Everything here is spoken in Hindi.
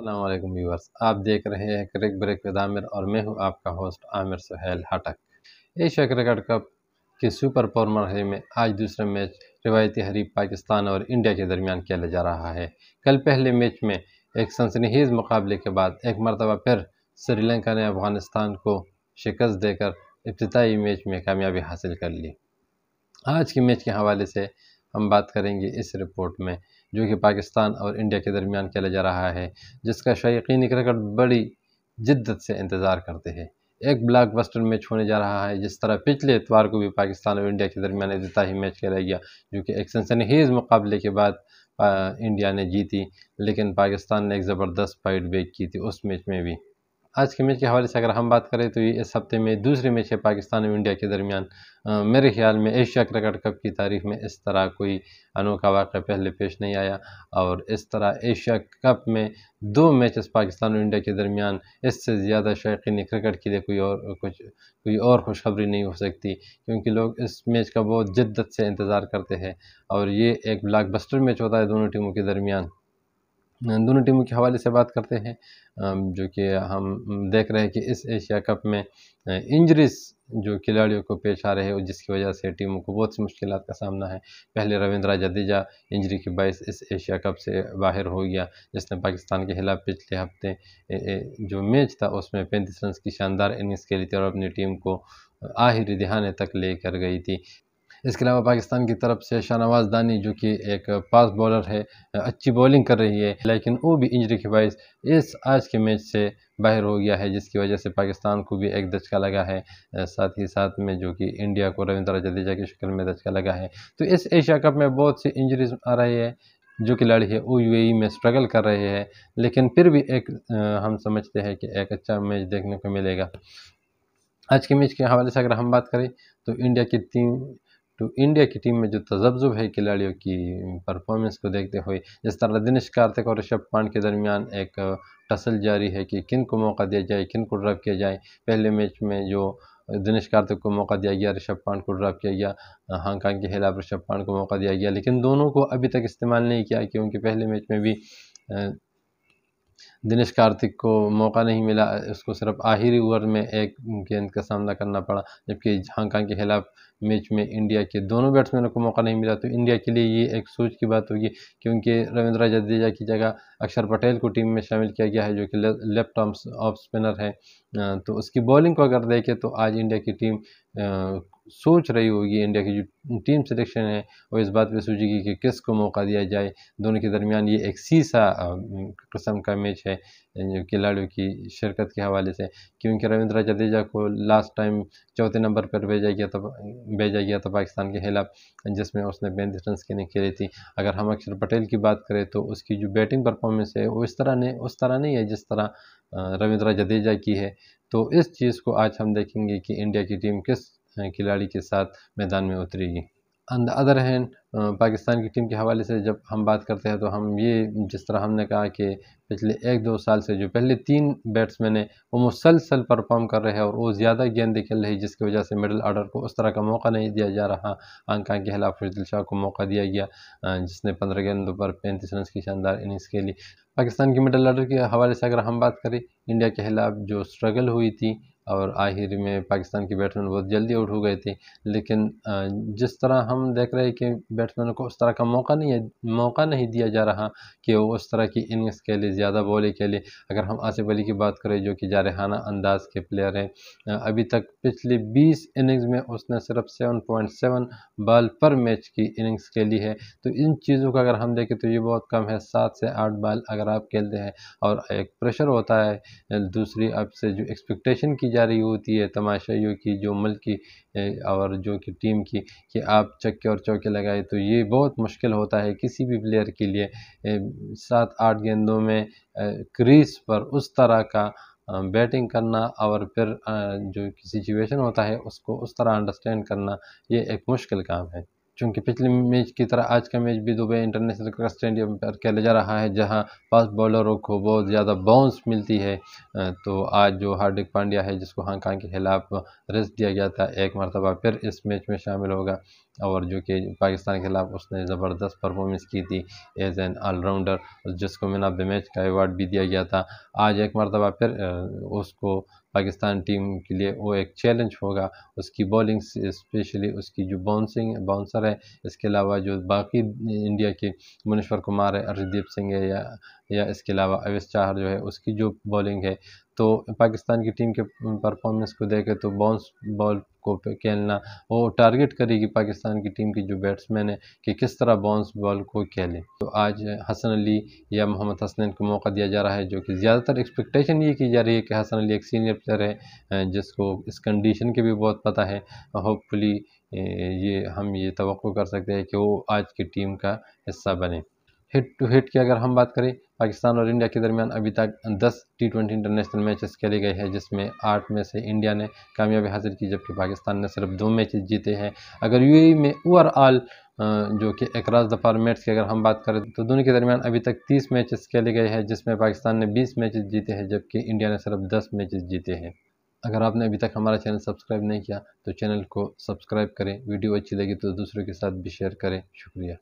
अल्लाम व्यूवर्स आप देख रहे हैं क्रिक ब्रेक विद आमिर और मैं हूं आपका होस्ट आमिर सुहेल हटक एशिया क्रिकेट कप के सुपर फॉर्मर में आज दूसरा मैच रिवायती हरीफ पाकिस्तान और इंडिया के दरमियान खेला जा रहा है कल पहले मैच में एक सनसनीज मुकाबले के बाद एक मरतबा फिर श्रीलंका ने अफगानिस्तान को शिकस्त देकर इब्तदाई मैच में कामयाबी हासिल कर ली आज के मैच के हवाले से हम बात करेंगे इस रिपोर्ट में जो कि पाकिस्तान और इंडिया के दरमियान खेला जा रहा है जिसका शायकीन क्रिकेट बड़ी जिद्दत से इंतज़ार करते हैं एक ब्लैक बस्टर मैच होने जा रहा है जिस तरह पिछले इतवार को भी पाकिस्तान और इंडिया के दरमियान अफ्ताही मैच खेला गया जो कि एक सनसनीखेज़ मुकाबले के बाद इंडिया ने जीती लेकिन पाकिस्तान ने एक ज़बरदस्त फाइट बेक की थी उस मैच में भी आज के मैच के हवाले से अगर हम बात करें तो इस हफ्ते में दूसरे मैच है पाकिस्तान और इंडिया के दरमियान मेरे ख्याल में एशिया क्रिकेट कप की तारीख में इस तरह कोई अनोखा वाक़ पहले पेश नहीं आया और इस तरह एशिया कप में दो मैचेस पाकिस्तान और इंडिया के दरमियान इससे ज़्यादा शौकीन क्रिकेट के लिए कोई और कुछ कोई और खुशखबरी नहीं हो सकती क्योंकि लोग इस मैच का बहुत जिद्दत से इंतज़ार करते हैं और ये एक बस्टर मैच होता है दोनों टीमों के दरमियान दोनों टीमों के हवाले से बात करते हैं जो कि हम देख रहे हैं कि इस एशिया कप में इंजरीज जो खिलाड़ियों को पेश आ रहे हैं जिसकी वजह से टीमों को बहुत सी मुश्किल का सामना है पहले रविंद्रा जडेजा इंजरी के बायस इस एशिया कप से बाहर हो गया जिसने पाकिस्तान के खिलाफ पिछले हफ्ते जो मैच था उसमें पैंतीस रन की शानदार इनिंग्स खेली थी और अपनी टीम को आहिर दिहाने तक लेकर गई थी इसके अलावा पाकिस्तान की तरफ से शाहनवाज दानी जो कि एक फास्ट बॉलर है अच्छी बॉलिंग कर रही है लेकिन वो भी इंजरी के बायस इस आज के मैच से बाहर हो गया है जिसकी वजह से पाकिस्तान को भी एक धचका लगा है साथ ही साथ में जो कि इंडिया को रविंद्र जडेजा की शक्ल में धचका लगा है तो इस एशिया कप में बहुत सी इंजरीज आ रही है जो खिलाड़ी है वो यूएई e में स्ट्रगल कर रहे हैं लेकिन फिर भी एक आ, हम समझते हैं कि एक अच्छा मैच देखने को मिलेगा आज के मैच के हवाले से अगर हम बात करें तो इंडिया की टीम तो इंडिया की टीम में जो तजब्जुब है खिलाड़ियों की परफॉर्मेंस को देखते हुए जिस तरह दिनेश कार्तिक और ऋषभ पांड के दरमियान एक टसल जारी है कि किन को मौका दिया जाए किन को ड्रॉप किया जाए पहले मैच में जो दिनेश कार्तिक को मौका दिया गया ऋषभ पांड को ड्रॉप किया गया हांगकांग के खिलाफ ऋषभ पांड को मौका दिया गया लेकिन दोनों को अभी तक इस्तेमाल नहीं किया क्योंकि पहले मैच में भी दिनेश कार्तिक को मौका नहीं मिला उसको सिर्फ आखिरी ओवर में एक गेंद का सामना करना पड़ा जबकि हांगकांग के खिलाफ मैच में इंडिया के दोनों बैट्समैनों को मौका नहीं मिला तो इंडिया के लिए ये एक सोच की बात होगी क्योंकि रविंद्र जडेजा की जगह अक्षर पटेल को टीम में शामिल किया गया है जो कि लेफ्ट आर्म ऑफ स्पिनर है तो उसकी बॉलिंग को अगर देखें तो आज इंडिया की टीम सोच रही होगी इंडिया की जो टीम सिलेक्शन है वो इस बात पे सोचेगी कि किस को मौका दिया जाए दोनों के दरमियान ये एक सीसा कस्म का मैच है खिलाड़ियों की शिरकत के हवाले से क्योंकि रविंद्र जडेजा को लास्ट टाइम चौथे नंबर पर भेजा गया था भेजा गया था पाकिस्तान के खिलाफ जिसमें उसने बेन रन की नहीं खेली थी अगर हम अक्षर पटेल की बात करें तो उसकी जो बैटिंग परफॉर्मेंस है वो इस तरह नहीं उस तरह नहीं है जिस तरह रविंद्र जडेजा की है तो इस चीज़ को आज हम देखेंगे कि इंडिया की टीम किस खिलाड़ी के साथ मैदान में उतरेगी on the other hand Pakistan की टीम के हवाले से जब हम बात करते हैं तो हम ये जिस तरह हमने कहा कि पिछले एक दो साल से जो पहले तीन बैट्समैन हैं वो मुसलसल परफॉर्म कर रहे हैं और वो ज़्यादा गेंदें खेल रही जिसकी वजह से मिडल आर्डर को उस तरह का मौका नहीं दिया जा रहा आंका के खिलाफ फजल शाह को मौका दिया गया जिसने पंद्रह गेंदों पर पैंतीस रन की शानदार इनिंग्स खेली पाकिस्तान की मिडल आर्डर के हवाले से अगर हम बात करें इंडिया के खिलाफ जो स्ट्रगल हुई थी और आखिर में पाकिस्तान की बैट्समैन बहुत जल्दी आउट हो गए थे लेकिन जिस तरह हम देख रहे हैं कि बैट्समैन को उस तरह का मौका नहीं है मौका नहीं दिया जा रहा कि वो उस तरह की इनिंग्स के लिए ज़्यादा बॉलिंग के लिए अगर हम आसिफ अली की बात करें जो कि जारहाना अंदाज के प्लेयर हैं अभी तक पिछली बीस इनिंग्स में उसने सिर्फ सेवन पॉइंट सेवन बॉल पर मैच की इनिंग्स खेली है तो इन चीज़ों का अगर हम देखें तो ये बहुत कम है सात से आठ बॉल अगर आप खेलते हैं और एक प्रेशर होता है दूसरी आपसे जो एक्सपेक्टेशन की जा रही होती है तमाशाइयों की जो मल की और जो कि टीम की कि आप चक्के और चौके लगाए तो ये बहुत मुश्किल होता है किसी भी प्लेयर के लिए सात आठ गेंदों में क्रीज पर उस तरह का बैटिंग करना और फिर जो सिचुएशन होता है उसको उस तरह अंडरस्टैंड करना ये एक मुश्किल काम है चूँकि पिछले मैच की तरह आज का मैच भी दुबई इंटरनेशनल क्रिकेट स्टेडियम पर खेला जा रहा है जहां फास्ट बॉलरों को बहुत ज़्यादा बाउंस मिलती है तो आज जो हार्दिक पांड्या है जिसको हांगकांग के खिलाफ रेस्ट दिया गया था एक मरतबा फिर इस मैच में शामिल होगा और जो कि पाकिस्तान के खिलाफ उसने ज़बरदस्त परफॉर्मेंस की थी एज एन ऑलराउंडर जिसको मैन ऑफ द मैच का अवार्ड भी दिया गया था आज एक मरतबा फिर उसको पाकिस्तान टीम के लिए वो एक चैलेंज होगा उसकी बॉलिंग स्पेशली उसकी जो बाउंसिंग बाउंसर है इसके अलावा जो बाकी इंडिया के मुनेश्वर कुमार है अरिदीप सिंह है या या इसके अलावा अवेश चाहर जो है उसकी जो बॉलिंग है तो पाकिस्तान की टीम के परफॉर्मेंस को देखें तो बाउंस बॉल को खेलना वो टारगेट करेगी पाकिस्तान की टीम की जो बैट्समैन है कि किस तरह बाउंस बॉल को खेलें तो आज हसन अली या मोहम्मद हसनैन को मौका दिया जा रहा है जो कि ज़्यादातर एक्सपेक्टेशन ये की जा रही है कि हसन अली एक सीनियर प्लेयर है जिसको इस कंडीशन के भी बहुत पता है होपफुली ये हम ये तो कर सकते हैं कि वो आज की टीम का हिस्सा बने हेड टू हेड की अगर हम बात करें पाकिस्तान और इंडिया के दरमियान अभी तक 10 टी ट्वेंटी इंटरनेशनल मैचेस खेले गए हैं जिसमें आठ में से इंडिया ने कामयाबी हासिल की जबकि पाकिस्तान ने सिर्फ दो मैचेस जीते हैं अगर यू e में ओवरऑल जो कि एकराज द फॉर्मेट्स की अगर हम बात करें तो दोनों के दरमियान अभी तक 30 मैचेस खेले गए हैं जिसमें पाकिस्तान ने बीस मैचेस जीते हैं जबकि इंडिया ने सिर्फ दस मैचेज़ जीते हैं अगर आपने अभी तक हमारा चैनल सब्सक्राइब नहीं किया तो चैनल को सब्सक्राइब करें वीडियो अच्छी लगी तो दूसरों के साथ भी शेयर करें शुक्रिया